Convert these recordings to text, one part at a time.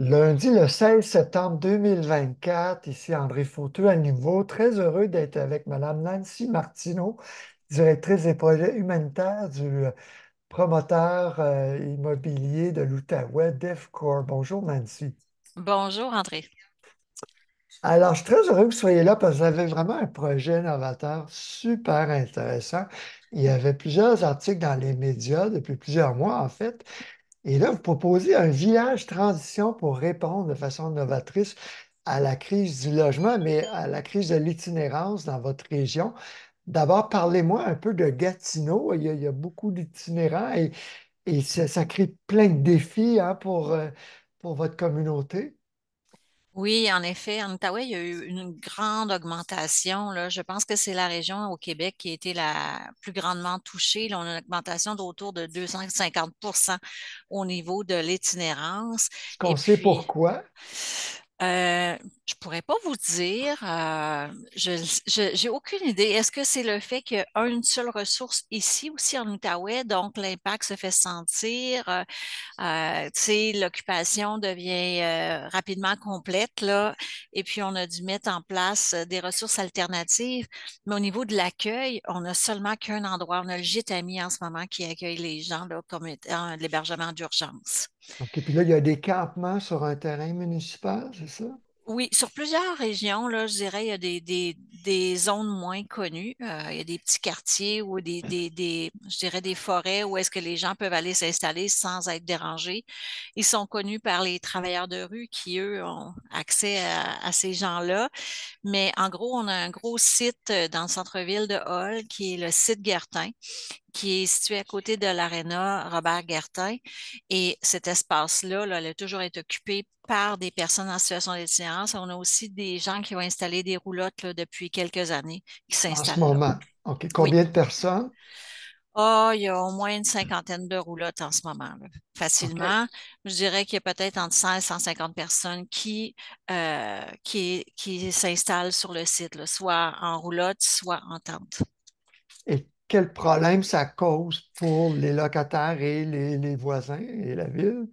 Lundi, le 16 septembre 2024, ici André Fautu à nouveau. Très heureux d'être avec Madame Nancy Martineau, directrice des projets humanitaires du euh, promoteur euh, immobilier de l'Outaouais, DEFCOR. Bonjour Nancy. Bonjour André. Alors, je suis très heureux que vous soyez là parce que vous avez vraiment un projet novateur super intéressant. Il y avait plusieurs articles dans les médias depuis plusieurs mois, en fait, et là, vous proposez un village transition pour répondre de façon novatrice à la crise du logement, mais à la crise de l'itinérance dans votre région. D'abord, parlez-moi un peu de Gatineau. Il y a, beaucoup d'itinérants et, ça, crée plein de défis hein, euh, pour votre communauté. Oui, en effet, en Ottawa, il y a eu une grande augmentation. Là. Je pense que c'est la région au Québec qui a été la plus grandement touchée. on a une augmentation d'autour de 250 au niveau de l'itinérance. Qu'on sait pourquoi? Euh, je ne pourrais pas vous dire. Euh, je n'ai aucune idée. Est-ce que c'est le fait qu'il y a une seule ressource ici aussi en Outaouais, donc l'impact se fait sentir? Euh, euh L'occupation devient euh, rapidement complète, là, et puis on a dû mettre en place des ressources alternatives. Mais au niveau de l'accueil, on n'a seulement qu'un endroit. On a le gîte en ce moment qui accueille les gens là, comme étant l'hébergement d'urgence. OK, puis là, il y a des campements sur un terrain municipal, c'est ça? Oui, sur plusieurs régions, là, je dirais, il y a des, des, des zones moins connues. Euh, il y a des petits quartiers ou des, des, des, je dirais, des forêts où est-ce que les gens peuvent aller s'installer sans être dérangés. Ils sont connus par les travailleurs de rue qui, eux, ont accès à, ces gens-là. Mais en gros, on a un gros site euh, dans le centre-ville de Hall qui est le site Gertin, qui est situé à côté de l'aréna Robert Guertin. Et cet espace-là, là, a toujours été occupé par des personnes en situation d'itinérance. On a aussi des gens qui ont installé des roulottes depuis quelques années qui s'installent. En ce moment. OK. Combien de personnes? Oh, il y a au moins une cinquantaine de roulottes en ce moment, facilement. Je dirais qu'il y a peut-être entre 100 et 150 personnes qui, euh, qui, qui s'installent sur le site, soit en roulotte, soit en tente. Et quel problème ça cause pour les locataires et les, voisins et la ville.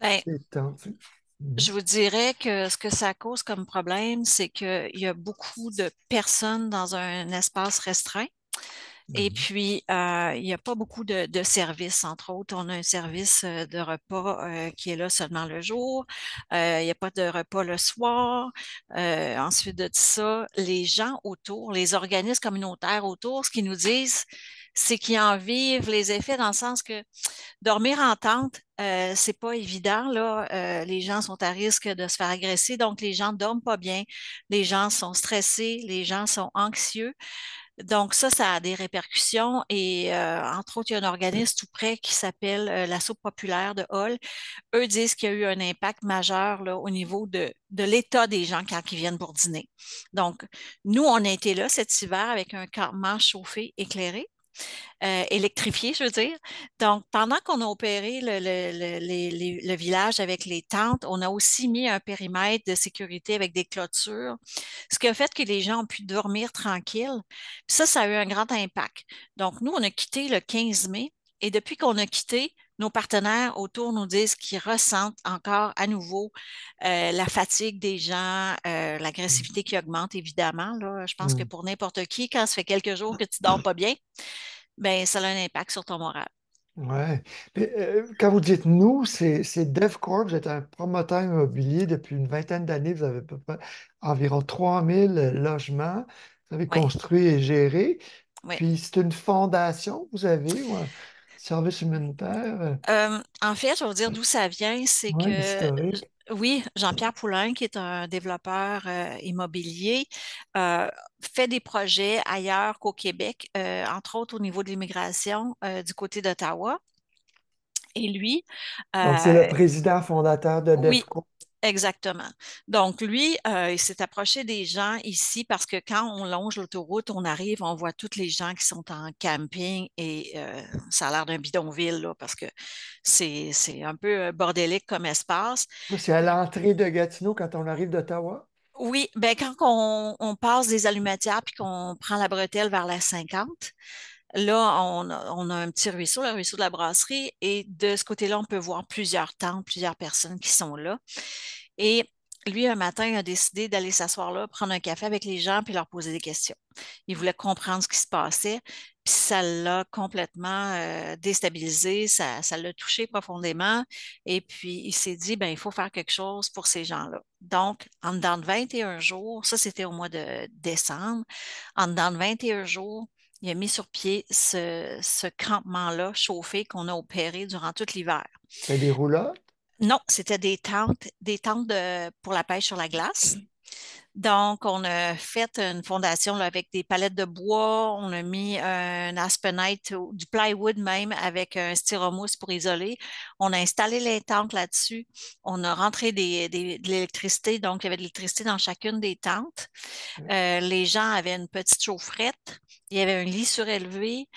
Ben, je vous dirais que ce que ça cause comme problème, c'est qu'il y a beaucoup de personnes dans un espace restreint. Et mhm. puis, euh, il n'y a pas beaucoup de, services, entre autres. On a un service euh, de repas euh, qui est là seulement le jour. il n'y a pas de repas le soir. ensuite de ça, les gens autour, les organismes communautaires autour, ce qu'ils nous disent, c'est qu'ils en vivent les effets dans le sens que dormir en tente, ce c'est pas évident. Là. les gens sont à risque de se faire agresser, donc les gens ne dorment pas bien, les gens sont stressés, les gens sont anxieux. Donc ça, ça a des répercussions et euh, entre autres, il y a un organisme tout près qui s'appelle euh, l'Assaut populaire de Hall. Eux disent qu'il y a eu un impact majeur là, au niveau de, de l'état des gens quand ils viennent pour dîner. Donc, nous, on a été là cet hiver avec un campement chauffé, éclairé. Euh, électrifié, je veux dire. Donc, pendant qu'on a opéré le, village avec les tentes, on a aussi mis un périmètre de sécurité avec des clôtures, ce qui a fait que les gens ont pu dormir tranquilles. ça, ça a eu un grand impact. Donc, nous, on a quitté le 15 mai. Et depuis qu'on a quitté, nos partenaires autour nous disent qu'ils ressentent encore à nouveau euh, la fatigue des gens, euh, l'agressivité qui augmente, évidemment. Là. Je pense que mmh. pour n'importe qui, quand ça fait quelques jours que tu dors mmh. pas bien, ben, ça a un impact sur ton moral. Oui. Euh, quand vous dites nous, c'est DevCorp. Vous êtes un promoteur immobilier depuis une vingtaine d'années. Vous avez environ 3000 logements. Vous avez construit et géré. Puis c'est une fondation que vous avez service humanitaire. Euh, en fait, je vais vous dire d'où ça vient. C'est que, oui, Jean-Pierre Poulain, qui est un développeur euh, immobilier, euh, fait des projets ailleurs qu'au Québec, entre autres au niveau de l'immigration du côté d'Ottawa. Et lui. Donc, c'est le président fondateur de DEFCO. Exactement. Donc, lui, euh, il s'est approché des gens ici parce que quand on longe l'autoroute, on arrive, on voit toutes les gens qui sont en camping et euh, ça a l'air d'un bidonville parce que c'est un peu euh, bordélique comme espace. C'est à l'entrée de Gatineau quand on arrive d'Ottawa? Oui, ben quand on, passe des allumatières puis qu'on prend la bretelle vers la 50, Là, on, a un petit ruisseau, le ruisseau de la brasserie, et de ce côté-là, on peut voir plusieurs tentes, plusieurs personnes qui sont là. Et lui, un matin, il a décidé d'aller s'asseoir là, prendre un café avec les gens, puis leur poser des questions. Il voulait comprendre ce qui se passait, puis ça l'a complètement euh, déstabilisé, ça, l'a touché profondément, et puis il s'est dit, ben il faut faire quelque chose pour ces gens-là. Donc, en dedans de 21 jours, ça c'était au mois de décembre, en dedans de 21 jours, il a mis sur pied ce, ce campement-là chauffé qu'on a opéré durant tout l'hiver. C'était des roulottes? Non, c'était des tentes, des tentes pour la pêche sur la glace. Donc, on a fait une fondation avec des palettes de bois. On a mis un aspenite, du plywood même, avec un styromousse pour isoler. On a installé les tentes là-dessus. On a rentré de l'électricité. Donc, il y avait de l'électricité dans chacune des tentes. Euh, les gens avaient une petite chaufferette. Il y avait un lit surélevé.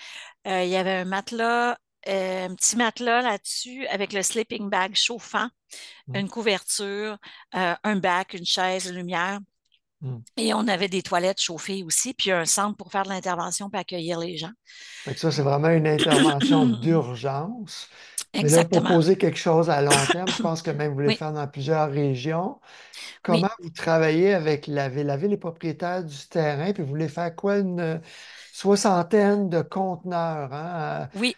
Euh, il y avait un matelas euh, un petit matelas là-dessus avec le sleeping bag chauffant, une couverture, un bac, une chaise, une lumière. Mmh. Et on avait des toilettes chauffées aussi, puis un centre pour faire de l'intervention pour accueillir les gens. ça, c'est vraiment une intervention d'urgence. Exactement. Mais là, pour poser quelque chose à long terme, je pense que même vous voulez faire dans plusieurs régions. Comment vous travaillez avec la ville? La ville est propriétaire du terrain, puis vous voulez faire quoi? Une soixantaine de conteneurs. Hein, oui.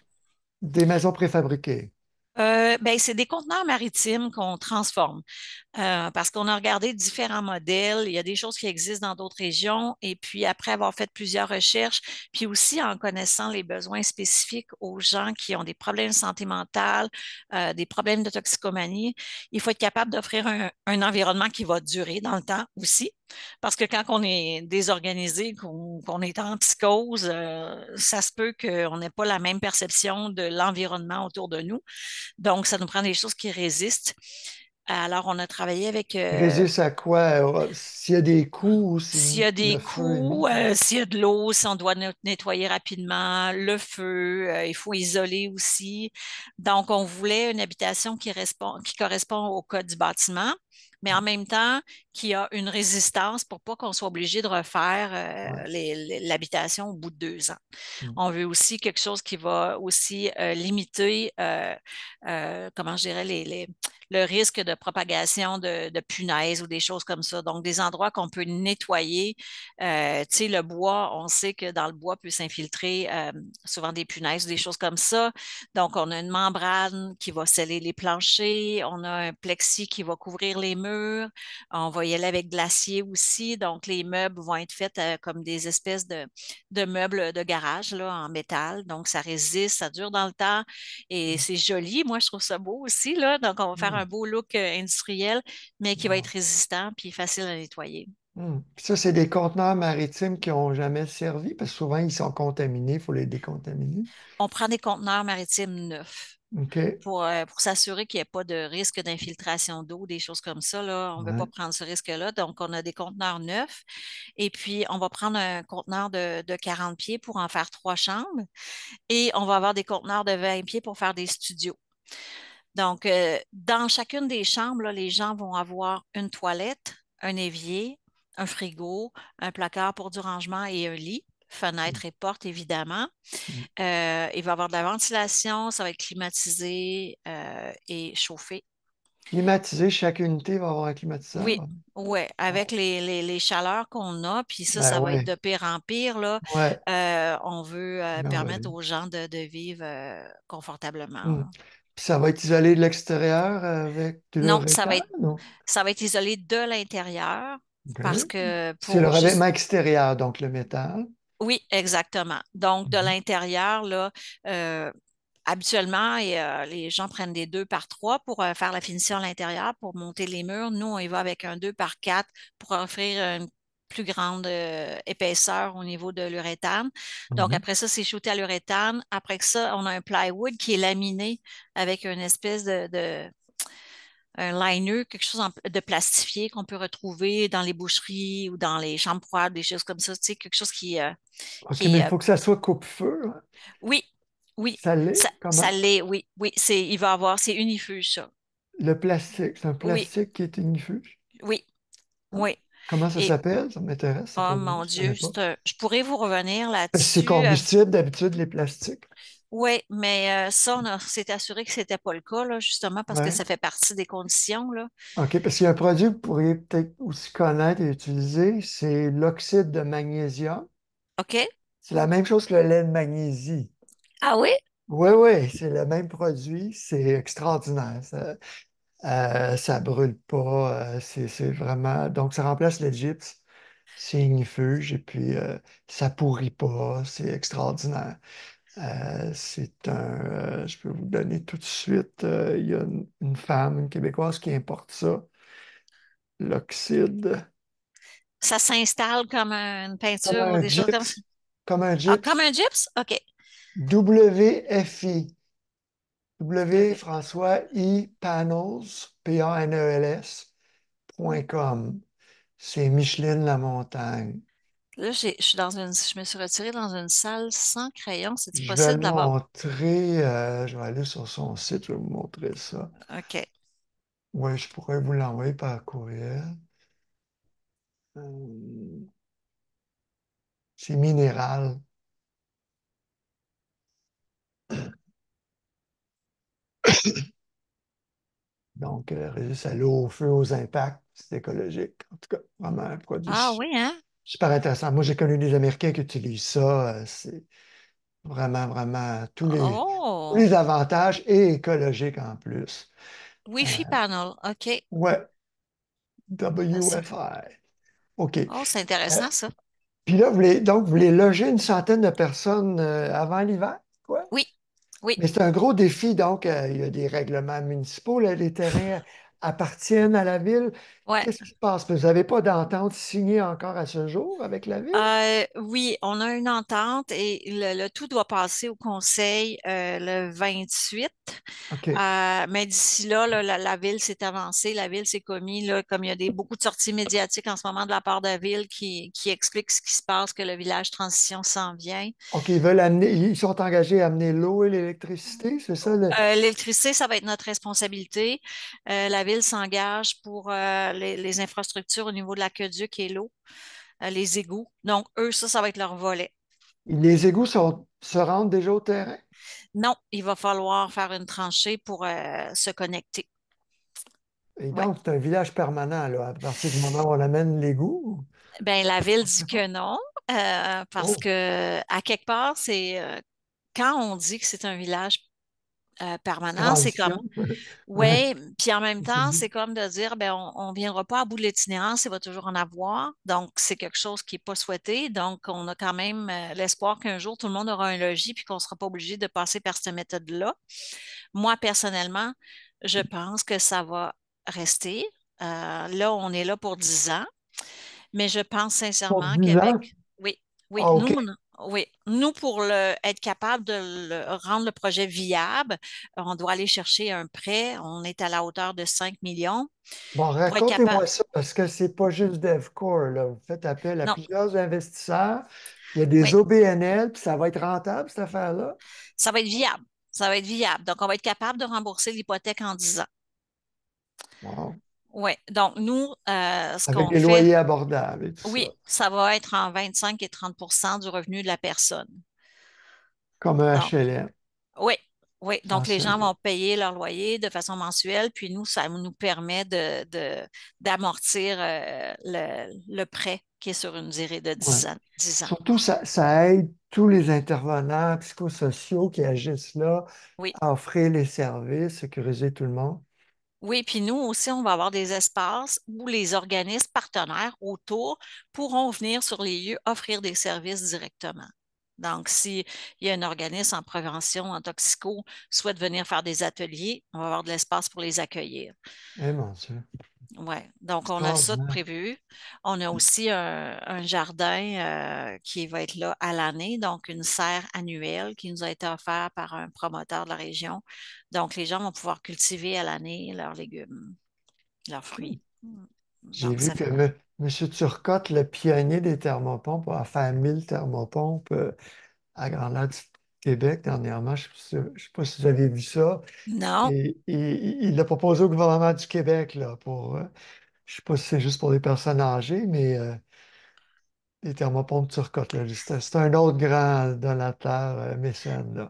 Des maisons préfabriquées. Euh, ben, c'est des conteneurs maritimes qu'on transforme euh, parce qu'on a regardé différents modèles. Il y a des choses qui existent dans d'autres régions et puis après avoir fait plusieurs recherches, puis aussi en connaissant les besoins spécifiques aux gens qui ont des problèmes de santé mentale, euh, des problèmes de toxicomanie, il faut être capable d'offrir un environnement qui va durer dans le temps aussi parce que quand on est désorganisé, qu'on est en psychose, euh, ça se peut qu'on n'ait pas la même perception de l'environnement autour de nous. Donc, ça nous prend des choses qui résistent. Alors, on a travaillé avec. Euh, Résiste à quoi euh, S'il y a des coups S'il y a des coups, s'il y a de l'eau, si on doit nettoyer rapidement, le feu, il faut isoler aussi. Donc, on voulait une habitation qui correspond au code du bâtiment, mais en même temps qu'il y a une résistance pour pas qu'on soit obligé de refaire euh, l'habitation au bout de deux ans. Mm. On veut aussi quelque chose qui va aussi euh, limiter, euh, comment je dirais, les le risque de propagation de, punaises ou des choses comme ça. Donc, des endroits qu'on peut nettoyer. Euh, tu sais, le bois, on sait que dans le bois peut s'infiltrer euh, souvent des punaises ou des choses comme ça. Donc, on a une membrane qui va sceller les planchers, on a un plexi qui va couvrir les murs, on va y aller avec glacier aussi. Donc, les meubles vont être faits euh, comme des espèces de, meubles de garage là, en métal. Donc, ça résiste, ça dure dans le temps et mmh. c'est joli. Moi, je trouve ça beau aussi. Là. Donc, on va faire un beau look euh, industriel, mais qui va être résistant puis facile à nettoyer. Hmm. Ça, c'est des conteneurs maritimes qui n'ont jamais servi parce que souvent, ils sont contaminés, il faut les décontaminer. On prend des conteneurs maritimes neufs. Euh, pour, s'assurer qu'il n'y ait pas de risque d'infiltration d'eau, des choses comme ça. Là. On ne veut pas prendre ce risque-là. Donc, on a des conteneurs neufs. Et puis, on va prendre un conteneur de, 40 pieds pour en faire trois chambres. Et on va avoir des conteneurs de 20 pieds pour faire des studios. Donc, euh, dans chacune des chambres, les gens vont avoir une toilette, un évier, un frigo, un placard pour du rangement et un lit fenêtre et porte évidemment. Mm. Euh, il va y avoir de la ventilation, ça va être climatisé euh, et chauffé. Climatisé, chaque unité va avoir un climatiseur. Oui, ouais, avec les, chaleurs qu'on a, puis ça, ben ça va être de pire en pire. Là. on veut ben permettre aux gens de, vivre confortablement. Mm ça va être isolé de l'extérieur avec de non, ça va être, non, ça va être isolé de l'intérieur parce que c'est le revêtement extérieur, donc le métal. Oui, exactement. Donc de mhm. l'intérieur là. Euh, habituellement, euh, les gens prennent des deux par trois pour euh, faire la finition à l'intérieur, pour monter les murs. Nous, on y va avec un deux par quatre pour offrir une plus grande euh, épaisseur au niveau de l'uréthane. Donc, mhm. après ça, c'est shooté à l'uréthane. Après ça, on a un plywood qui est laminé avec une espèce de, liner, quelque chose de plastifié qu'on peut retrouver dans les boucheries ou dans les chambres froides, des choses comme ça, tu sais, quelque chose qui. Parce euh, il euh, faut que ça soit coupe-feu. Hein? Oui, oui. Ça l'est? Ça, l'est, oui. Oui, il va avoir, c'est unifuge, ça. Le plastique, c'est un plastique qui est unifuge? Oui, oui. Comment ça s'appelle? Ça m'intéresse. Oh mon Dieu, je pourrais vous revenir là-dessus. C'est euh, combustible d'habitude, les plastiques. Oui, mais euh, ça, on s'est assuré que ce n'était pas le cas, justement, parce que ça fait partie des conditions. Là. OK, parce qu'il y a un produit que vous pourriez peut-être aussi connaître et utiliser, c'est l'oxyde de magnésium. OK. C'est la même chose que le lait de magnésie. Ah oui? Oui, oui, c'est le même produit. C'est extraordinaire. Euh, ça brûle pas. Euh, c'est vraiment. Donc, ça remplace le gypse. C'est ignifuge et puis ça euh, ça pourrit pas. C'est extraordinaire. c'est un. je peux vous donner tout de suite. il y a une, femme, Québécoise, qui importe ça. L'oxyde. Ça s'installe comme une peinture ou un des choses comme Comme un ah, gypse. comme un gypse? OK. WFI. W. François Panels, p n e l .com. C'est Micheline Lamontagne. Là, je suis dans une, je me suis retirée dans une salle sans crayon. C'est possible d'avoir. Montrer, euh, je vais aller sur son site, je vais vous montrer ça. OK. Oui, je pourrais vous l'envoyer par courriel. Euh, c'est minéral. Donc, euh, à l'eau au feu, aux impacts, c'est écologique. En tout cas, vraiment un produit. Ah oui, hein? Super intéressant. Moi, j'ai connu des Américains qui utilisent ça. Euh, c'est vraiment, vraiment tous les, oh! les, avantages et écologiques en plus. Wi-Fi euh, panel, OK. Ouais. WFI. OK. Oh, c'est euh, intéressant, ça. Puis là, vous voulez, donc, vous voulez loger une centaine de personnes avant l'hiver, quoi? Oui. Oui. Mais c'est un gros défi, donc euh, il y a des règlements municipaux, les terrains appartiennent à la ville. Qu'est-ce qui se passe? Vous n'avez pas d'entente signée encore à ce jour avec la Ville? Euh, oui, on a une entente et le, tout doit passer au Conseil euh, le 28. Euh, mais d'ici là, la, Ville s'est avancée, la Ville s'est commise, comme il y a des, beaucoup de sorties médiatiques en ce moment de la part de la Ville qui, expliquent ce qui se passe, que le village transition s'en vient. OK, ils veulent amener, ils sont engagés à amener l'eau et l'électricité, c'est ça? L'électricité, ça va être notre responsabilité. la Ville s'engage pour les, infrastructures au niveau de l'aqueduc et l'eau, euh, les égouts. Donc, eux, ça, ça va être leur volet. Les égouts se rendent déjà au terrain? Non, il va falloir faire une tranchée pour euh, se connecter. Et donc, c'est un village permanent, là, à partir du moment où on amène l'égout? Bien, la ville dit que non, euh, parce oh. que, à quelque part, c'est quand on dit que c'est un village euh, permanent. C'est comme. Oui, puis en même temps, c'est comme de dire ben, on ne viendra pas à bout de l'itinérance, il va toujours en avoir. Donc, c'est quelque chose qui n'est pas souhaité. Donc, on a quand même euh, l'espoir qu'un jour, tout le monde aura un logis puis qu'on ne sera pas obligé de passer par cette méthode-là. Moi, personnellement, je pense que ça va rester. Euh, là, on est là pour 10 ans. Mais je pense sincèrement, qu'avec… Oui, oui. Ah, nous, on oui, nous, pour être capable de rendre le projet viable, on doit aller chercher un prêt. On est à la hauteur de 5 millions. Bon, racontez-moi ça, parce que ce n'est pas juste DevCore. Vous faites appel à plusieurs investisseurs. Il y a des OBNL, puis ça va être rentable, cette affaire-là? Ça va être viable. Ça va être viable. Donc, on va être capable de rembourser l'hypothèque en 10 ans. Wow. Oui, donc nous, euh, ce qu'on fait. Avec des loyers abordables. oui, ça. va être en 25 et 30 du revenu de la personne. Comme un HLM. Oui, oui. Donc les gens vont payer leur loyer de façon mensuelle, puis nous, ça nous permet d'amortir de, euh, le, prêt qui est sur une durée de 10, ans, ans, Surtout, ça, aide tous les intervenants psychosociaux qui agissent là à offrir les services, sécuriser tout le monde. Oui, puis nous aussi, on va avoir des espaces où les organismes partenaires autour pourront venir sur les lieux offrir des services directement. Donc, s'il y a un organisme en prévention, en toxico, souhaite venir faire des ateliers, on va avoir de l'espace pour les accueillir. Eh oui, donc on a ça de prévu. On a mmh. aussi un, jardin euh, qui va être là à l'année, donc une serre annuelle qui nous a été offerte par un promoteur de la région. Donc les gens vont pouvoir cultiver à l'année leurs légumes, leurs fruits. J'ai vu que M. Turcotte, le pionnier des thermopompes, a fait 1000 thermopompes euh, à grand Québec dernièrement. Je ne sais pas si vous avez vu ça. Non. Et, il l'a proposé au gouvernement du Québec là, pour. Euh, je ne sais pas si c'est juste pour les personnes âgées, mais euh, les thermopompes turcotes, C'est un autre grand donateur, euh, mécène.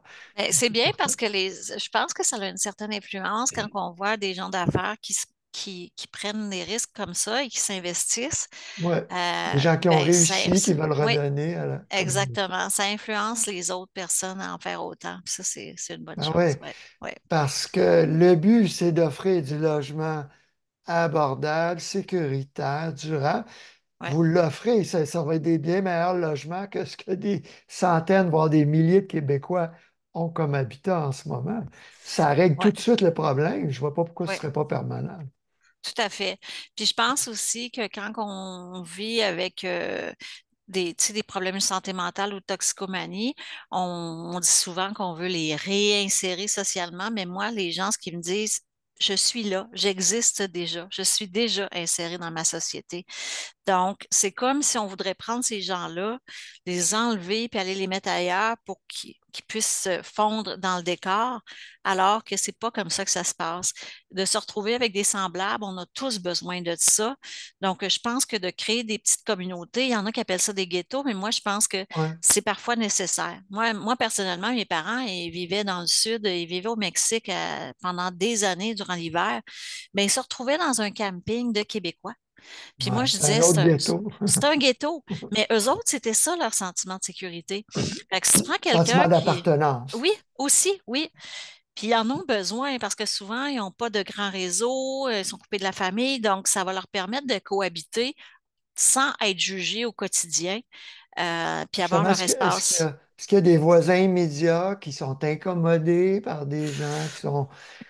C'est bien parce que les, je pense que ça a une certaine influence quand on voit des gens d'affaires qui se qui, prennent des risques comme ça et qui s'investissent. les euh, gens qui ont ben, réussi, qui veulent redonner. Exactement. Ça influence les autres personnes à en faire autant. ça, c'est une bonne ah chose. Parce que le but, c'est d'offrir du logement abordable, sécuritaire, durable. Vous l'offrez, ça, ça, va être des bien meilleurs logements que ce que des centaines, voire des milliers de Québécois ont comme habitat en ce moment. Ça règle tout de suite le problème. Je ne vois pas pourquoi ce ne serait pas permanent. Tout à fait. Puis je pense aussi que quand on vit avec euh, des, des problèmes de santé mentale ou de toxicomanie, on, dit souvent qu'on veut les réinsérer socialement, mais moi, les gens, ce qu'ils me disent, je suis là, j'existe déjà, je suis déjà insérée dans ma société. Donc, c'est comme si on voudrait prendre ces gens-là, les enlever puis aller les mettre ailleurs pour qu'ils puissent se fondre dans le décor, alors que c'est pas comme ça que ça se passe. De se retrouver avec des semblables, on a tous besoin de ça. Donc, je pense que de créer des petites communautés, il y en a qui appellent ça des ghettos, mais moi, je pense que c'est parfois nécessaire. Moi, personnellement, mes parents, ils vivaient dans le sud, ils vivaient au Mexique euh, pendant des années durant l'hiver, mais ils se retrouvaient dans un camping de Québécois. Puis moi, je disais, c'est un, ghetto. Mais eux autres, c'était ça leur sentiment de sécurité. Fait que d'appartenance. Oui, aussi, oui. Puis ils en ont besoin parce que souvent, ils n'ont pas de grand réseau, euh, ils sont coupés de la famille, donc ça va leur permettre de cohabiter sans être jugés au quotidien, euh, puis avoir leur espace. Est-ce qu'il y a des voisins immédiats qui sont incommodés par des gens qui sont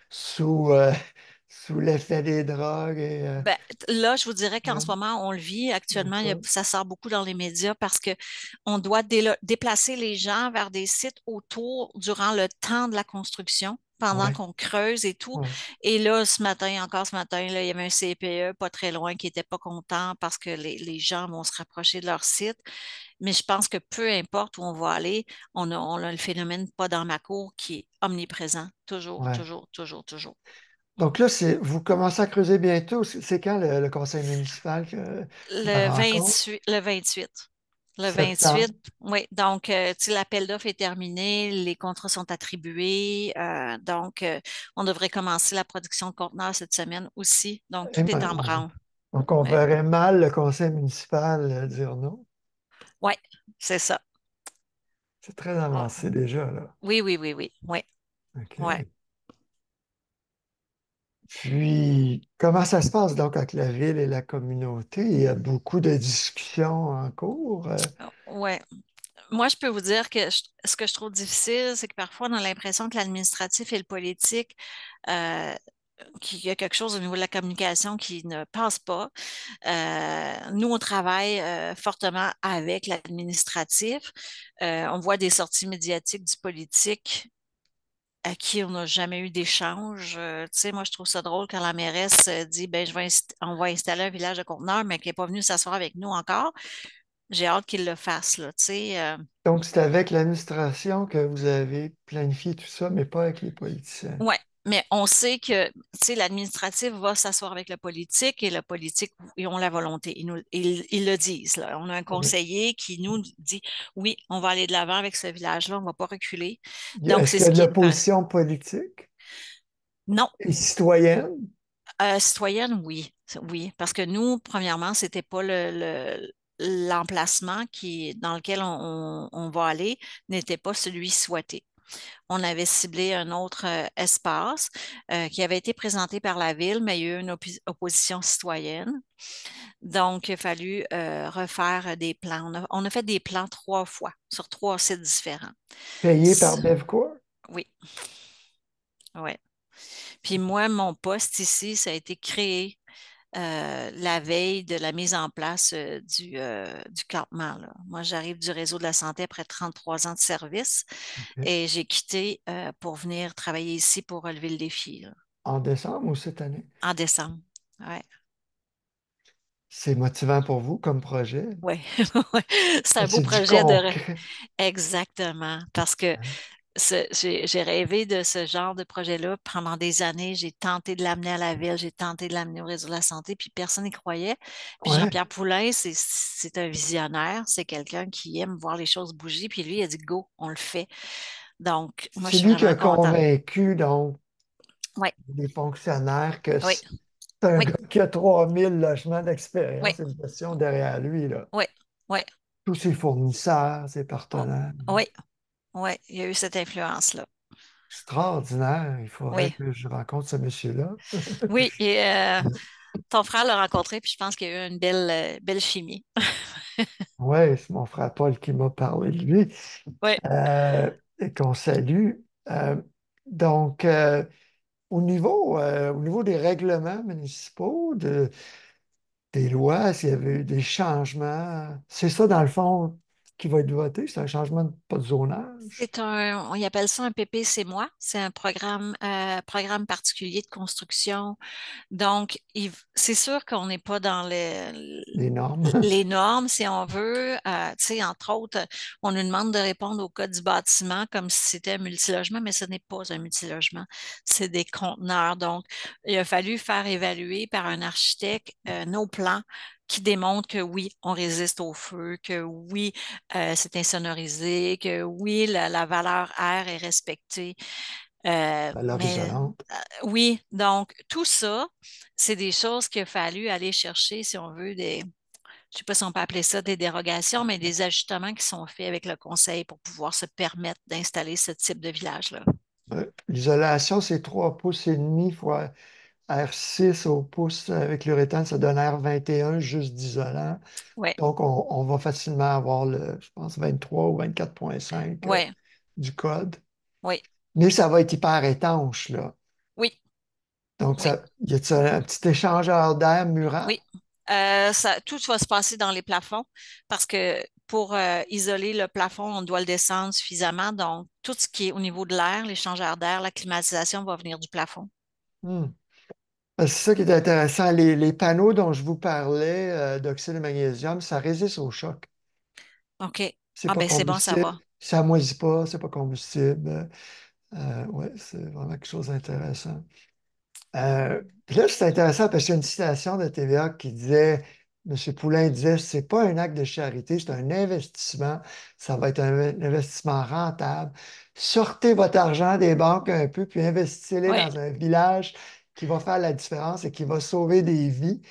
sous euh, sous l'effet des drogues. Euh, ben, là, je vous dirais qu'en ce hein? moment, on le vit. Actuellement, ça sort beaucoup dans les médias parce qu'on doit déplacer les gens vers des sites autour durant le temps de la construction pendant qu'on creuse et tout. Et là, ce matin, encore ce matin, il y avait un CPE pas très loin qui n'était pas content parce que les, gens vont se rapprocher de leur site. Mais je pense que peu importe où on va aller, on a, le phénomène pas dans ma cour qui est omniprésent, toujours, toujours, toujours, toujours. Donc là, vous commencez à creuser bientôt. C'est quand le, conseil municipal Le 28, le 28. oui. Donc, euh, l'appel d'offres est terminé, les contrats sont attribués. Euh, donc, euh, on devrait commencer la production de conteneurs cette semaine aussi. Donc, eh tout est en ben, branle. Donc on verrait mal le conseil municipal dire non. Oui, c'est ça. C'est très avancé ah. déjà, là. Oui, oui, oui, oui. Oui, OK. Ouais. Puis, comment ça se passe donc avec la ville et la communauté? Il y a beaucoup de discussions en cours. Euh? Euh, oui. Moi, je peux vous dire que ce que je trouve difficile, c'est que parfois, on a l'impression que l'administratif et le politique, euh, qu'il y a quelque chose au niveau de la communication qui ne passe pas. nous, on travaille fortement avec l'administratif. on voit des sorties médiatiques du politique à qui on n'a jamais eu d'échange. Euh, tu sais, moi, je trouve ça drôle quand la mairesse euh, dit ben, je vais on va installer un village de conteneurs, mais qu'il n'est pas venu s'asseoir avec nous encore. J'ai hâte qu'il le fasse. Là, tu sais, euh. Donc, c'est avec l'administration que vous avez planifié tout ça, mais pas avec les politiciens. Oui, mais on sait que l'administratif va s'asseoir avec le politique et le politique, ils ont la volonté. Ils, le disent. On a un conseiller qui nous dit oui, on va aller de l'avant avec ce village-là, on ne va pas reculer. Donc, c'est ce de l'opposition politique? Non. Et citoyenne? Euh, citoyenne, oui. Oui. Parce que nous, premièrement, ce n'était pas le, l'emplacement qui, dans lequel on va aller n'était pas celui souhaité on avait ciblé un autre euh, espace euh, qui avait été présenté par la ville, mais il y a eu une opposition citoyenne. Donc, il a fallu euh, refaire des plans. On a, fait des plans trois fois sur trois sites différents. Payé par Bevcourt? Oui. Oui. Puis moi, mon poste ici, ça a été créé euh, la veille de la mise en place euh, euh, du, campement. Moi, j'arrive du réseau de la santé après 33 ans de service et j'ai quitté pour venir travailler ici pour relever le défi. En décembre ou cette année? En décembre, oui. C'est motivant pour vous comme projet. Oui, c'est un beau projet de. Exactement. Parce que j'ai rêvé de ce genre de projet-là pendant des années. J'ai tenté de l'amener à la ville, j'ai tenté de l'amener au réseau de la santé, puis personne n'y croyait. Puis Jean-Pierre Poulain, c'est un visionnaire, c'est quelqu'un qui aime voir les choses bouger, puis lui, il a dit go, on le fait. Donc, je suis lui qui a convaincu, donc, ouais. les fonctionnaires que c'est un gars qui a 3000 logements d'expérience gestion derrière lui. Oui, Tous ses fournisseurs, ses oh, partenaires. Oui, oui, il y a eu cette influence-là. Extraordinaire. Il faudrait que je rencontre ce monsieur-là. oui, et euh, ton frère l'a rencontré, puis je pense qu'il y a eu une belle, euh, belle chimie. oui, c'est mon frère Paul qui m'a parlé de lui. Oui. Euh, et qu'on salue. donc, au, niveau, au niveau des règlements municipaux, de, des lois, s'il y avait eu des changements, c'est ça, dans le fond, qui va être voté? C'est un changement de, pas de zonage? C'est un, on appelle ça un ppc c'est C'est un programme, euh, programme particulier de construction. Donc, c'est sûr qu'on n'est pas dans les, normes. Les normes, si on veut. Euh, tu sais, entre autres, on nous demande de répondre au code du bâtiment comme si c'était un multilogement, mais ce n'est pas un multilogement. C'est des conteneurs. Donc, il a fallu faire évaluer par un architecte euh, nos plans, qui démontrent que oui, on résiste au feu, que oui, euh, c'est insonorisé, que oui, la, valeur R est respectée. Euh, valeur isolante. Euh, oui, donc tout ça, c'est des choses qu'il a fallu aller chercher si on veut des, je ne sais pas si on peut appeler ça des dérogations, mais des ajustements qui sont faits avec le conseil pour pouvoir se permettre d'installer ce type de village-là. L'isolation, c'est 3 pouces et demi fois R6 au pouce avec l'uréthane, ça donne R21 juste d'isolant. Donc, on, va facilement avoir le, je pense, 23 ou 24.5 euh, du code. Oui. Mais ça va être hyper étanche, là. Oui. Donc, il y a -il un petit échangeur d'air murant? Oui. Euh, tout va se passer dans les plafonds parce que pour euh, isoler le plafond, on doit le descendre suffisamment. Donc, tout ce qui est au niveau de l'air, l'échangeur d'air, la climatisation va venir du plafond. Hum. C'est ça qui est intéressant. Les, panneaux dont je vous parlais euh, d'oxyde de magnésium, ça résiste au choc. OK. C'est ah, ben, c'est bon, ça va. Ça moisit pas, c'est pas combustible. Euh, oui, c'est vraiment quelque chose d'intéressant. Euh, là, c'est intéressant parce qu'il y a une citation de TVA qui disait M. Poulain disait, Ce n'est pas un acte de charité, c'est un investissement. Ça va être un investissement rentable. Sortez votre argent des banques un peu, puis investissez-les dans un village qui va faire la différence et qui va sauver des vies,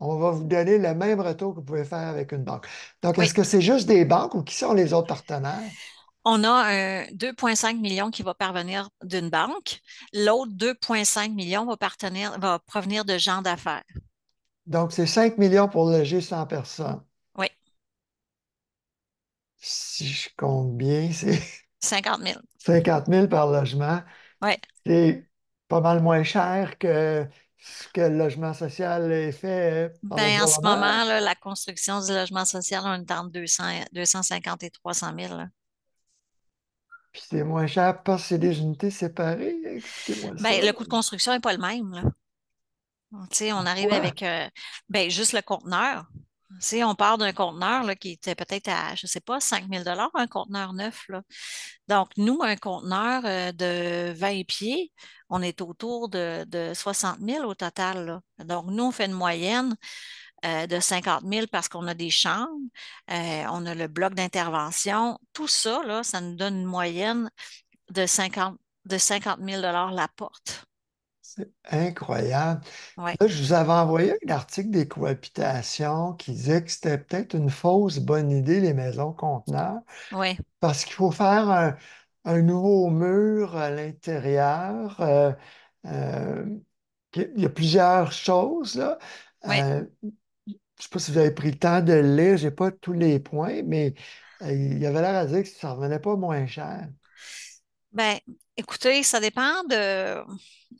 on va vous donner le même retour que vous pouvez faire avec une banque. Donc, est-ce que c'est juste des banques ou qui sont les autres partenaires? On a 2,5 euh, millions qui va parvenir d'une banque. L'autre 2,5 millions va, va provenir de gens d'affaires. Donc, c'est 5 millions pour loger 100 personnes. Oui. Si je compte bien, c'est... 50 000. 50 000 par logement. Oui pas mal moins cher que ce que le logement social est fait. Ben, en ce moment, la construction du logement social, on est entre 200, 250 et 300 000. Puis c'est moins cher parce que c'est des unités séparées. Ben, le coût de construction n'est pas le même. on arrive avec euh, ben, juste le conteneur. Si on part d'un conteneur qui était peut-être à, je ne sais pas, 5 000 un conteneur neuf. Donc, nous, un conteneur euh, de 20 pieds, on est autour de, 60 000 au total. Donc, nous, on fait une moyenne euh, de 50 000 parce qu'on a des chambres, euh, on a le bloc d'intervention. Tout ça, ça nous donne une moyenne de de 50 000 la porte. C'est incroyable. je vous avais envoyé un article des cohabitations qui disait que c'était peut-être une fausse bonne idée, les maisons conteneurs. Oui. Parce qu'il faut faire un, nouveau mur à l'intérieur. Euh, euh, il y a plusieurs choses. Là. Euh, je ne sais pas si vous avez pris le temps de le lire, je n'ai pas tous les points, mais il y avait l'air à dire que ça ne revenait pas moins cher. Ben, Écoutez, ça dépend de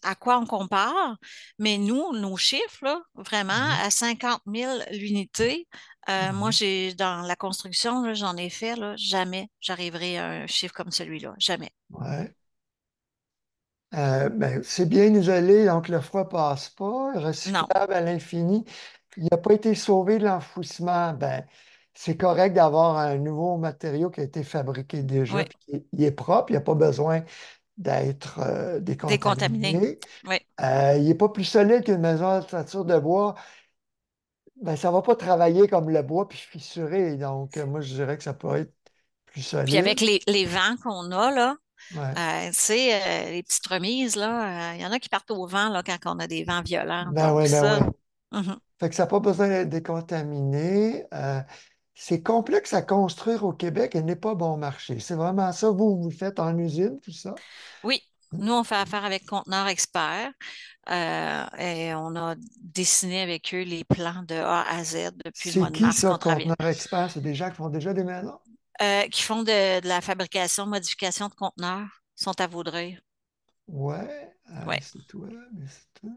à quoi on compare, mais nous, nos chiffres, vraiment, mmh à 50 000 l'unité, euh, mmh moi, j'ai dans la construction, j'en ai fait, là, jamais j'arriverai à un chiffre comme celui-là, jamais. Ouais. Euh, ben, c'est bien isolé, donc le froid ne passe pas, recyclable à l'infini. Il n'a pas été sauvé de l'enfouissement. Ben, c'est correct d'avoir un nouveau matériau qui a été fabriqué déjà, qui est propre, il n'y a pas besoin d'être euh, décontaminé. Euh, il n'est pas plus solide qu'une maison à structure de bois. Ben, ça ne va pas travailler comme le bois puis fissurer. Donc, euh, moi, je dirais que ça peut être plus solide. Puis avec les, les vents qu'on a, là, tu sais, les petites remises, là, il y en a qui partent au vent là, quand on a des vents violents. Ben ben ça. Ouais. Mhm. Fait ça n'a pas besoin d'être décontaminé c'est complexe à construire au Québec et n'est pas bon marché. C'est vraiment ça, vous, vous faites en usine, tout ça? Oui. Nous, on fait affaire avec Conteneur Expert euh, et on a dessiné avec eux les plans de A à Z depuis le mois de qui, mars. Conteneur Expert? C'est des gens qui font déjà des maisons? Euh, qui font de, la fabrication, modification de conteneurs, sont à Vaudreuil. Ouais, ah, c'est toi, mais c'est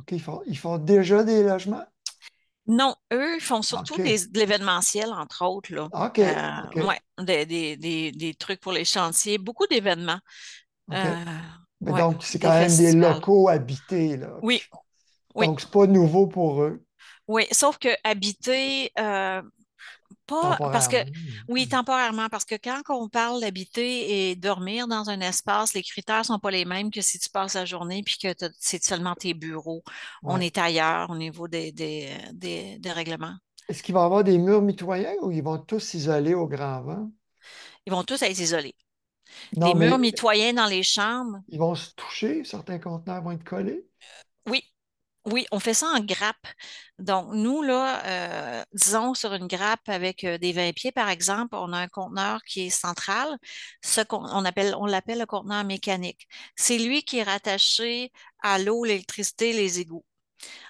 OK, ils font déjà des logements? Non, eux ils font surtout de l'événementiel, entre autres. Ah, OK. Euh, des, trucs pour les chantiers, beaucoup d'événements. Euh, donc, c'est quand même des locaux habités. Là. Oui. Donc, ce c'est pas nouveau pour eux. Oui, sauf que habiter, euh, pas parce que oui, temporairement, parce que quand on parle d'habiter et dormir dans un espace, les critères ne sont pas les mêmes que si tu passes la journée puis que c'est seulement tes bureaux. On est ailleurs au niveau des, des, règlements. Est-ce qu'il va y avoir des murs mitoyens ou ils vont tous s'isoler au grand vent? Ils vont tous être isolés. des murs mitoyens dans les chambres. Ils vont se toucher, certains conteneurs vont être collés. Oui, oui, on fait ça en grappe. Donc, nous, là, euh, disons sur une grappe avec euh, des 20 pieds, par exemple, on a un conteneur qui est central. Ce on, appelle, on l'appelle le conteneur mécanique. C'est lui qui est rattaché à l'eau, l'électricité, les égouts.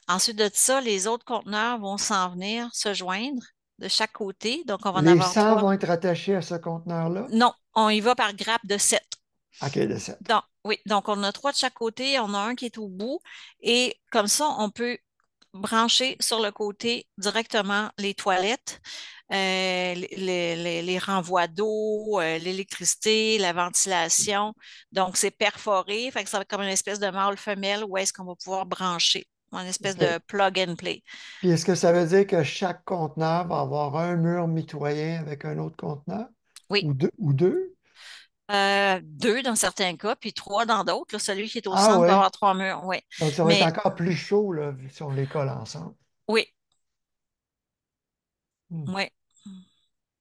Ensuite de ça, les autres conteneurs vont s'en venir se joindre de chaque côté. Donc, on va en avoir 100 vont être attachés à ce conteneur-là? Non, on y va par grappe de 7. OK, Donc, oui, donc on a trois de chaque côté, on a un qui est au bout, et comme ça, on peut brancher sur le côté directement les toilettes, euh, les, renvois d'eau, euh, l'électricité, la ventilation. Donc, c'est perforé, fait que ça va être comme une espèce de mâle femelle où est-ce qu'on va pouvoir brancher, une espèce de plug and play. Puis, est-ce que ça veut dire que chaque conteneur va avoir un mur mitoyen avec un autre conteneur? Oui. Ou deux? Ou deux? Euh, deux dans certains cas, puis trois dans d'autres. Celui qui est au ah centre ouais. doit avoir trois murs. Ouais. Donc, ça va être encore plus chaud là, si on les colle ensemble. Oui. Hmm. Oui.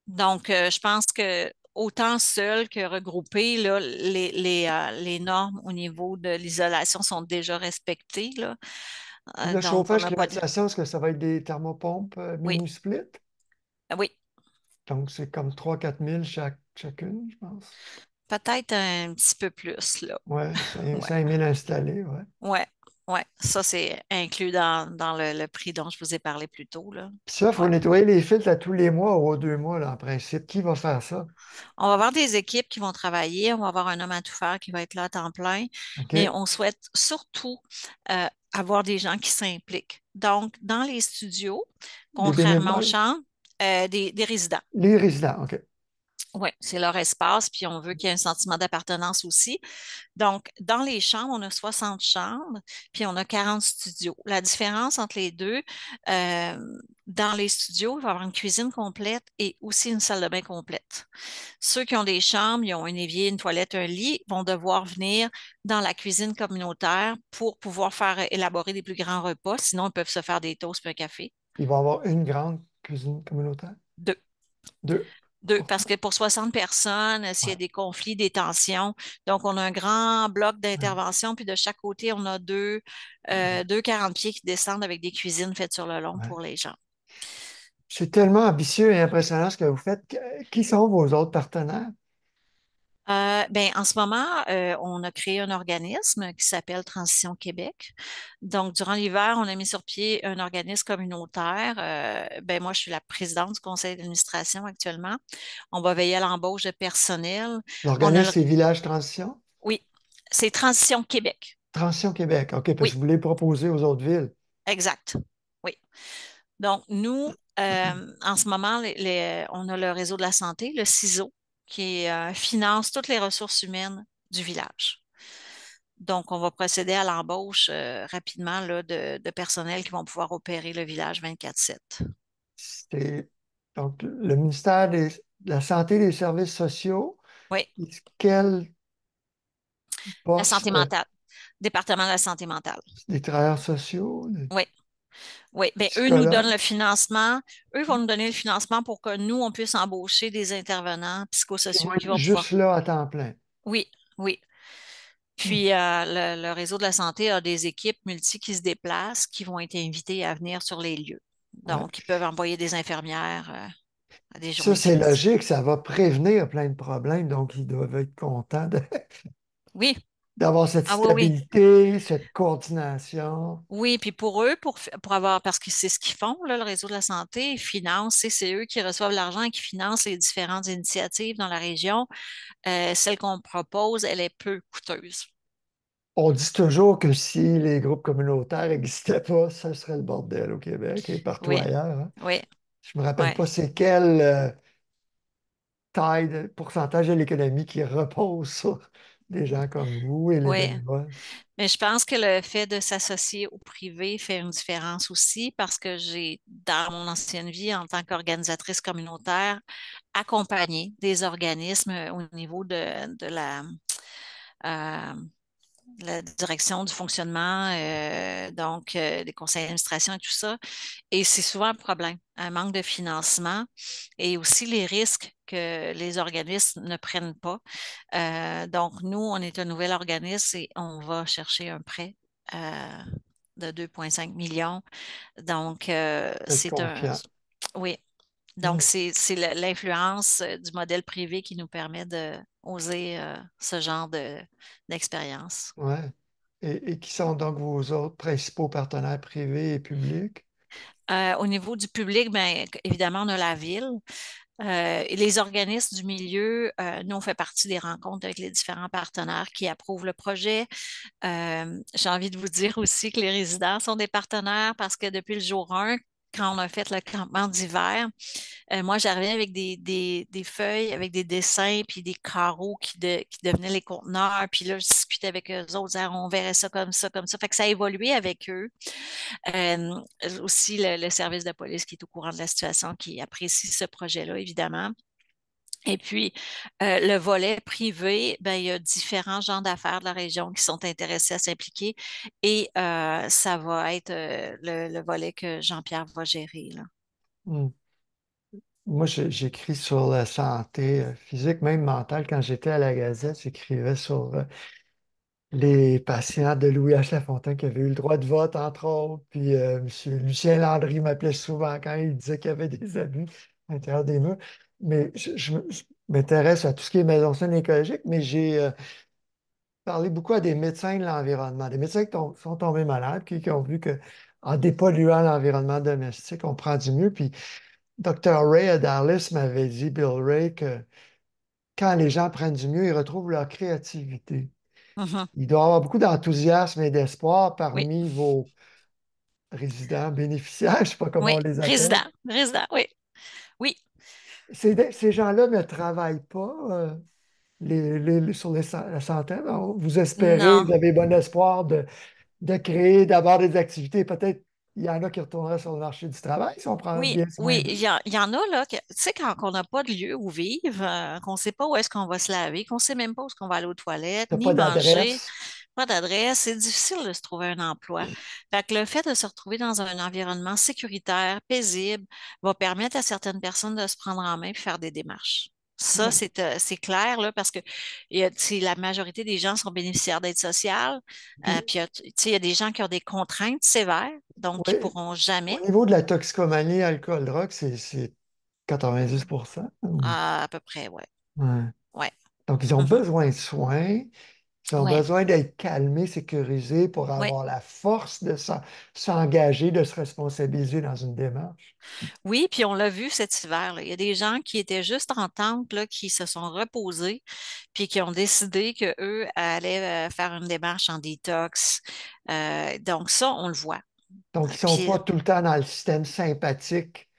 Donc, euh, je pense que autant seul que regroupé, là, les, les, euh, les, normes au niveau de l'isolation sont déjà respectées. Là. le donc, chauffage, la de... est-ce que ça va être des thermopompes minusplit? mini-split? Oui. Donc, c'est comme 3-4 000 chaque, chacune, je pense. Peut-être un petit peu plus, là. Oui, 5 000 installés, oui. Oui, ouais. ça, c'est inclus dans, le, prix dont je vous ai parlé plus tôt, là. ça, il faut nettoyer les filtres à tous les mois ou à deux mois, là, en principe. Qui va faire ça? On va avoir des équipes qui vont travailler. On va avoir un homme à tout faire qui va être là à temps plein. Mais on souhaite surtout euh, avoir des gens qui s'impliquent. Donc, dans les studios, contrairement aux chambres, euh, des résidents. Les résidents, OK. Oui, c'est leur espace, puis on veut qu'il y ait un sentiment d'appartenance aussi. Donc, dans les chambres, on a 60 chambres, puis on a 40 studios. La différence entre les deux, euh, dans les studios, il va y avoir une cuisine complète et aussi une salle de bain complète. Ceux qui ont des chambres, ils ont un évier, une toilette, un lit, vont devoir venir dans la cuisine communautaire pour pouvoir faire élaborer des plus grands repas. Sinon, ils peuvent se faire des toasts et un café. va y avoir une grande cuisine communautaire? Deux. Deux. Deux, parce que pour 60 personnes, s'il y a des conflits, des tensions, donc on a un grand bloc d'intervention, puis de chaque côté, on a deux, euh, deux 40 pieds qui descendent avec des cuisines faites sur le long pour les gens. C'est tellement ambitieux et impressionnant ce que vous faites. Qui sont vos autres partenaires? Euh, ben, en ce moment, euh, on a créé un organisme qui s'appelle Transition Québec. Donc, durant l'hiver, on a mis sur pied un organisme communautaire. Euh, ben, moi, je suis la présidente du conseil d'administration actuellement. On va veiller à l'embauche de personnel. L'organisme, c'est Village Transition? Oui, c'est Transition Québec. Transition Québec, OK, parce que vous voulez proposer aux autres villes. Exact, oui. Donc, nous, en ce moment, on a le réseau de la santé, le CISO, qui euh, finance toutes les ressources humaines du village. Donc, on va procéder à l'embauche euh, rapidement là, de, de, personnel qui vont pouvoir opérer le village 24-7. Donc, le ministère de la Santé et des Services sociaux. Oui. Quel la santé mentale. Département de la santé mentale. Des travailleurs sociaux. Oui. Oui, bien, eux nous donnent le financement. Eux vont nous donner le financement pour que nous, on puisse embaucher des intervenants psychosociaux qui vont Juste là, à temps plein. Oui, oui. Puis hmm. euh, le, réseau de la santé a des équipes multi qui se déplacent, qui vont être invitées à venir sur les lieux. Donc, ils peuvent envoyer des infirmières euh, à des jours. Ça, c'est logique, ça va prévenir plein de problèmes, donc ils doivent être contents de. oui, d'avoir cette ah stabilité, cette coordination. Oui, puis pour eux, pour, avoir, parce que c'est ce qu'ils font, le réseau de la santé, finance, c'est eux qui reçoivent l'argent et qui financent les différentes initiatives dans la région. Euh, celle qu'on propose, elle est peu coûteuse. On dit toujours que si les groupes communautaires n'existaient pas, ça serait le bordel au Québec et partout ailleurs. Hein. Oui. Je me rappelle pas c'est quelle euh, taille, pourcentage de l'économie qui repose sur des gens comme vous et les oui. Mais je pense que le fait de s'associer au privé fait une différence aussi parce que j'ai, dans mon ancienne vie, en tant qu'organisatrice communautaire, accompagné des organismes au niveau de, euh, la, direction du fonctionnement, euh, donc euh, des conseils d'administration et tout ça. Et c'est souvent un problème, un manque de financement et aussi les risques que les organismes ne prennent pas. Euh, donc, nous, on est un nouvel organisme et on va chercher un prêt euh, de 2,5 millions. Donc, euh, c'est un. Oui. Donc, mm. c'est l'influence du modèle privé qui nous permet d'oser ce genre d'expérience. De, oui. Et, et, qui sont donc vos autres principaux partenaires privés et publics? au niveau du public, bien, évidemment, on a la ville. Euh, les organismes du milieu, euh, nous, on fait partie des rencontres avec les différents partenaires qui approuvent le projet. Euh, j'ai envie de vous dire aussi que les résidents sont des partenaires parce que depuis le jour 1, quand on a fait le campement d'hiver, euh, moi, j'arrivais avec des, feuilles, avec des dessins, puis des carreaux qui, devenaient les conteneurs. Puis là, je discutais avec eux autres, on verrait ça comme ça, comme ça. Fait que ça a évolué avec eux. Euh, aussi, le, service de police qui est au courant de la situation, qui apprécie ce projet-là, évidemment. Et puis, euh, le volet privé, ben, il y a différents genres d'affaires de la région qui sont intéressés à s'impliquer et euh, ça va être euh, le, volet que Jean-Pierre va gérer. Là. Mmh. Moi, j'écris sur la santé physique, même mentale. Quand j'étais à la Gazette, j'écrivais sur les patients de Louis H. Lafontaine qui avaient eu le droit de vote, entre autres. Puis M. Lucien Landry m'appelait souvent quand il disait qu'il y avait des abus à l'intérieur des murs mais je, m'intéresse à tout ce qui est maison saine écologique, mais j'ai euh, parlé beaucoup à des médecins de l'environnement, des médecins qui sont tombés malades, qui, ont vu qu'en dépolluant l'environnement domestique, on prend du mieux. Puis Dr. Ray Adalis m'avait dit, Bill Ray, que quand les gens prennent du mieux, ils retrouvent leur créativité. Mm-hmm. Il doit y avoir beaucoup d'enthousiasme et d'espoir parmi vos résidents bénéficiaires, je ne sais pas comment on les appelle. Résidents, résidents, oui. Oui, ces, gens-là ne travaillent pas euh, les, sur la santé. vous espérez, vous avez bon espoir de, créer, d'avoir des activités. Peut-être il y en a qui retourneraient sur le marché du travail si on prend oui, Oui, il y, en a là, tu sais, quand on n'a pas de lieu où vivre, euh, qu'on ne sait pas où est-ce qu'on va se laver, qu'on ne sait même pas où est-ce qu'on va aller aux toilettes, ni manger pas d'adresse, c'est difficile de se trouver un emploi. Fait que le fait de se retrouver dans un environnement sécuritaire, paisible, va permettre à certaines personnes de se prendre en main et faire des démarches. Ça, euh, c'est clair, là, parce que y la majorité des gens sont bénéficiaires d'aide sociale. Euh, mmh. puis, il y a des gens qui ont des contraintes sévères, donc ils ne pourront jamais. Au niveau de la toxicomanie, alcool, drogue, c'est 90 ah, À peu près, oui. Ouais. Donc, ils ont mmh besoin de soins. Ils ont besoin d'être calmés, sécurisés pour avoir la force de s'engager, de se responsabiliser dans une démarche. Oui, puis on l'a vu cet hiver. Il y a des gens qui étaient juste en tente, qui se sont reposés, puis qui ont décidé qu'eux allaient euh, faire une démarche en détox. Euh, donc ça, on le voit. Donc, ils ne sont pas euh tout le temps dans le système sympathique.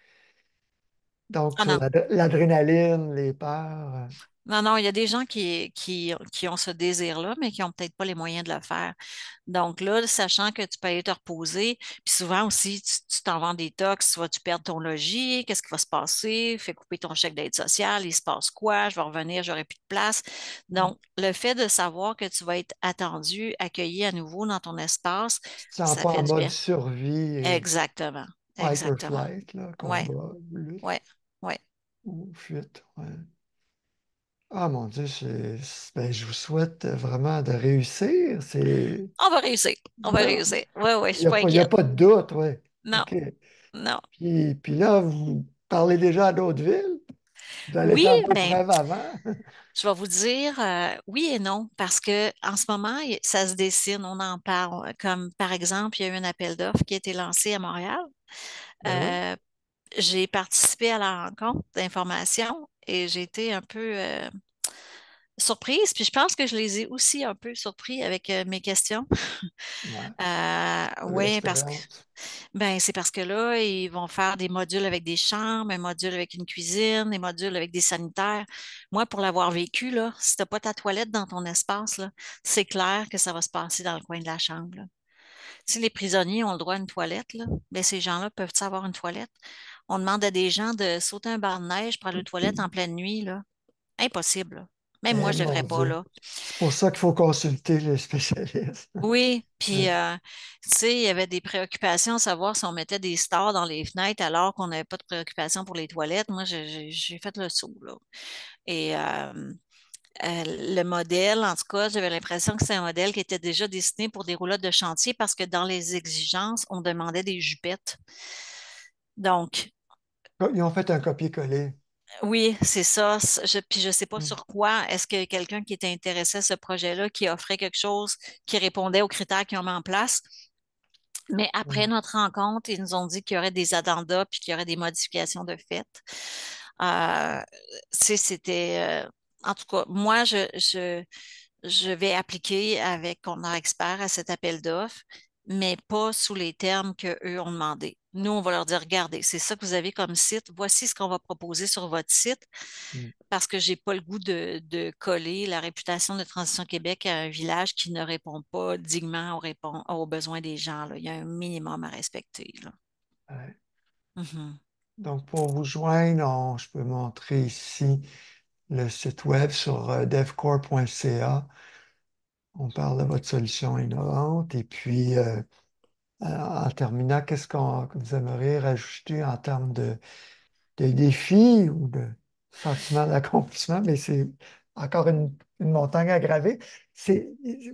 Donc, ah, l'adrénaline, les peurs. Non, non, il y a des gens qui, qui, ont ce désir-là, mais qui n'ont peut-être pas les moyens de le faire. Donc là, sachant que tu peux être te reposer, puis souvent aussi, tu t'en vends des tox, soit tu perds ton logis, qu'est-ce qui va se passer? Fais couper ton chèque d'aide sociale, il se passe quoi? Je vais revenir, j'aurai plus de place. Mm. Donc, le fait de savoir que tu vas être attendu, accueilli à nouveau dans ton espace. Ça pas en mode survie. Exactement. Exactement. Ou fuite, ah mon Dieu, je, ben, vous souhaite euh, vraiment de réussir. C'est... On va réussir. On va ben, réussir. Oui, oui, je suis pas Il n'y a pas de doute, oui. Non. Non. Puis, là, vous parlez déjà d'autres villes? oui, mais ben, je vais vous dire euh, oui et non, parce que en ce moment, ça se dessine, on en parle. Comme par exemple, il y a eu un appel d'offres qui a été lancé à Montréal. Euh, j'ai participé à la rencontre d'information et j'ai été un peu euh, surprise. Puis je pense que je les ai aussi un peu surpris avec euh, mes questions. Ouais. Euh, oui, parce que ben, c'est parce que là, ils vont faire des modules avec des chambres, un module avec une cuisine, des modules avec des sanitaires. Moi, pour l'avoir vécu, là, si tu n'as pas ta toilette dans ton espace, c'est clair que ça va se passer dans le coin de la chambre. Si les prisonniers ont le droit à une toilette, là, ben, ces gens-là peuvent avoir une toilette? on demande à des gens de sauter un bar de neige, prendre les toilettes en pleine nuit. Impossible. Même eh moi, je ne le pas. là. C'est pour ça qu'il faut consulter les spécialistes. Oui, puis, euh, tu sais, il y avait des préoccupations, à savoir si on mettait des stars dans les fenêtres alors qu'on n'avait pas de préoccupations pour les toilettes. Moi, j'ai fait le saut. Là. Et. Euh, euh, le modèle, en tout cas, j'avais l'impression que c'est un modèle qui était déjà destiné pour des roulottes de chantier parce que dans les exigences, on demandait des jupettes. Donc. Ils ont fait un copier-coller. Oui, c'est ça. puis je ne sais pas mm. sur quoi. Est-ce que quelqu'un qui était intéressé à ce projet-là, qui offrait quelque chose qui répondait aux critères qu'ils ont mis en place? Mais après mm. notre rencontre, ils nous ont dit qu'il y aurait des addendas puis qu'il y aurait des modifications de fait. Euh, c'était. Euh, en tout cas, moi, je, je, vais appliquer avec Conteneur Expert à cet appel d'offres, mais pas sous les termes qu'eux ont demandé. Nous, on va leur dire, regardez, c'est ça que vous avez comme site, voici ce qu'on va proposer sur votre site, mmh. parce que je n'ai pas le goût de, coller la réputation de Transition Québec à un village qui ne répond pas dignement aux, besoins des gens. Il y a un minimum à respecter. Mmh Donc, pour vous joindre, je peux montrer ici le site web sur euh, devcore.ca. On parle de votre solution innovante et puis... Euh, euh, en terminant, qu'est-ce que vous aimeriez rajouter en termes de, défis ou de sentiment d'accomplissement? Mais c'est encore une, montagne à graver.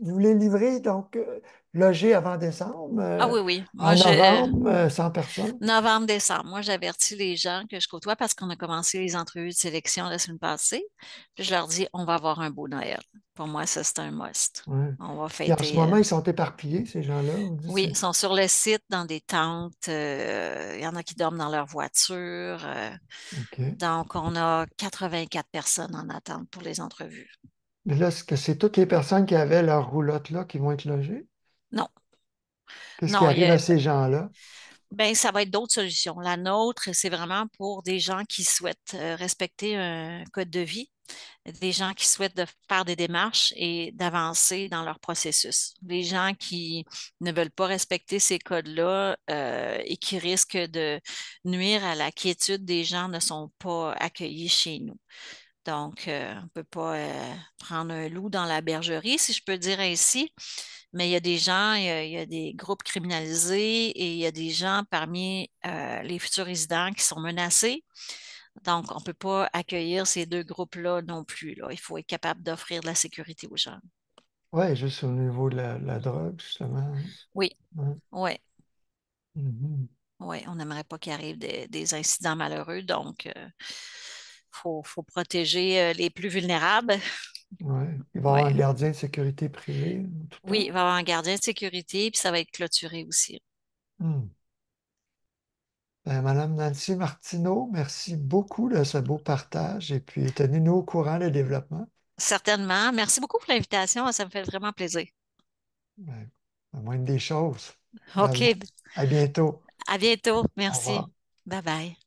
vous voulez livrer, donc euh, logé avant décembre. Euh, ah oui, oui. en euh, novembre, 100 euh, personnes. Novembre, décembre. Moi, j'avertis les gens que je côtoie parce qu'on a commencé les entrevues de sélection la semaine passée. Puis je leur dis, on va avoir un beau Noël. Pour moi, ça, c'est un must. On va fêter. Et en ce moment, ils sont éparpillés, ces gens-là. Oui, ils sont sur le site, dans des tentes. Il y en a qui dorment dans leur voiture. Donc, on a 84 personnes en attente pour les entrevues. Mais là, ce que c'est toutes les personnes qui avaient leur roulotte là qui vont être logées? Non. Qu'est-ce qui arrive a... Euh, à ces gens-là? Ben, ça va être d'autres solutions. La nôtre, c'est vraiment pour des gens qui souhaitent euh, respecter un code de vie, des gens qui souhaitent faire des démarches et d'avancer dans leur processus. Des gens qui ne veulent pas respecter ces codes-là euh, et qui risquent de nuire à la quiétude des gens ne sont pas accueillis chez nous. Donc, euh, on ne peut pas euh, prendre un loup dans la bergerie, si je peux dire ainsi. Mais il y a des gens, il y a, des groupes criminalisés et il y a des gens parmi euh, les futurs résidents qui sont menacés. Donc, on ne peut pas accueillir ces deux groupes-là non plus. Il faut être capable d'offrir de la sécurité aux gens. Oui, juste au niveau de la, drogue, justement. Oui. Oui. Ouais. Mm-hmm. ouais, on n'aimerait pas qu'il arrive des, incidents malheureux. Donc, faut, faut protéger euh, les plus vulnérables. Ouais. Il va y avoir un gardien de sécurité privé. Oui, il va y avoir un gardien de sécurité, puis ça va être clôturé aussi. Hmm. Ben, Madame Nancy Martineau, merci beaucoup de ce beau partage et puis tenez-nous au courant le développement. Certainement. Merci beaucoup pour l'invitation. Ça me fait vraiment plaisir. à moins des choses. OK. à bientôt. À bientôt. Merci. Bye bye.